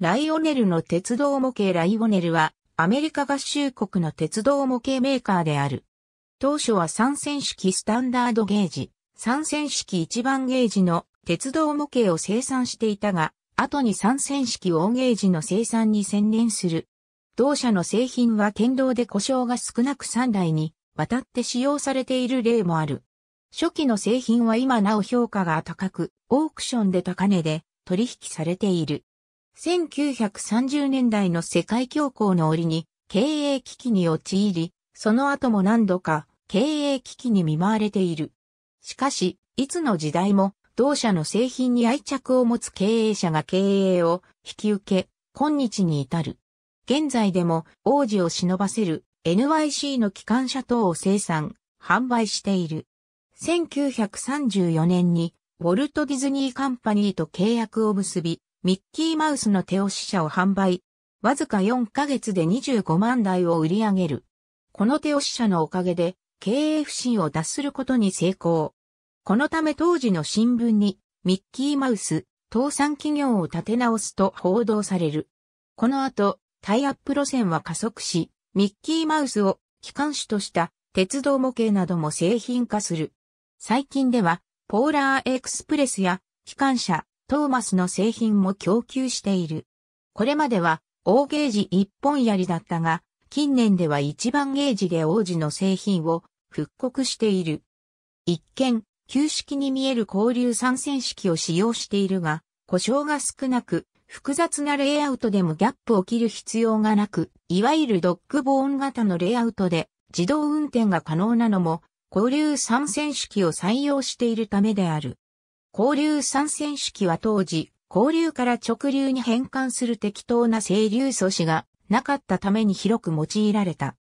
ライオネルの鉄道模型ライオネルはアメリカ合衆国の鉄道模型メーカーである。当初は3線式スタンダードゲージ、3線式1番ゲージの鉄道模型を生産していたが、後に3線式大ゲージの生産に専念する。同社の製品は剣道で故障が少なく3台に渡って使用されている例もある。初期の製品は今なお評価が高く、オークションで高値で取引されている。1930年代の世界恐慌の折に経営危機に陥り、その後も何度か経営危機に見舞われている。しかし、いつの時代も同社の製品に愛着を持つ経営者が経営を引き受け、今日に至る。現在でも王子を忍ばせる NYC の機関車等を生産、販売している。1934年にウォルト・ディズニー・カンパニーと契約を結び、ミッキーマウスの手押し車を販売。わずか4ヶ月で25万台を売り上げる。この手押し車のおかげで経営不振を脱することに成功。このため当時の新聞にミッキーマウス、倒産企業を立て直すと報道される。この後、タイアップ路線は加速し、ミッキーマウスを機関種とした鉄道模型なども製品化する。最近では、ポーラーエクスプレスや機関車、トーマスの製品も供給している。これまでは、大ゲージ一本槍だったが、近年では一番ゲージで王子の製品を復刻している。一見、旧式に見える交流参戦式を使用しているが、故障が少なく、複雑なレイアウトでもギャップを切る必要がなく、いわゆるドッグボーン型のレイアウトで自動運転が可能なのも、交流参戦式を採用しているためである。交流三線式は当時、交流から直流に変換する適当な整流素子がなかったために広く用いられた。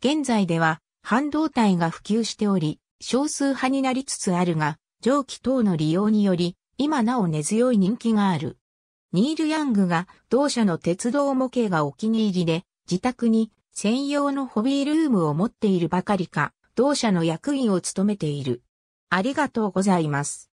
現在では半導体が普及しており、少数派になりつつあるが、蒸気等の利用により、今なお根強い人気がある。ニール・ヤングが同社の鉄道模型がお気に入りで、自宅に専用のホビールームを持っているばかりか、同社の役員を務めている。ありがとうございます。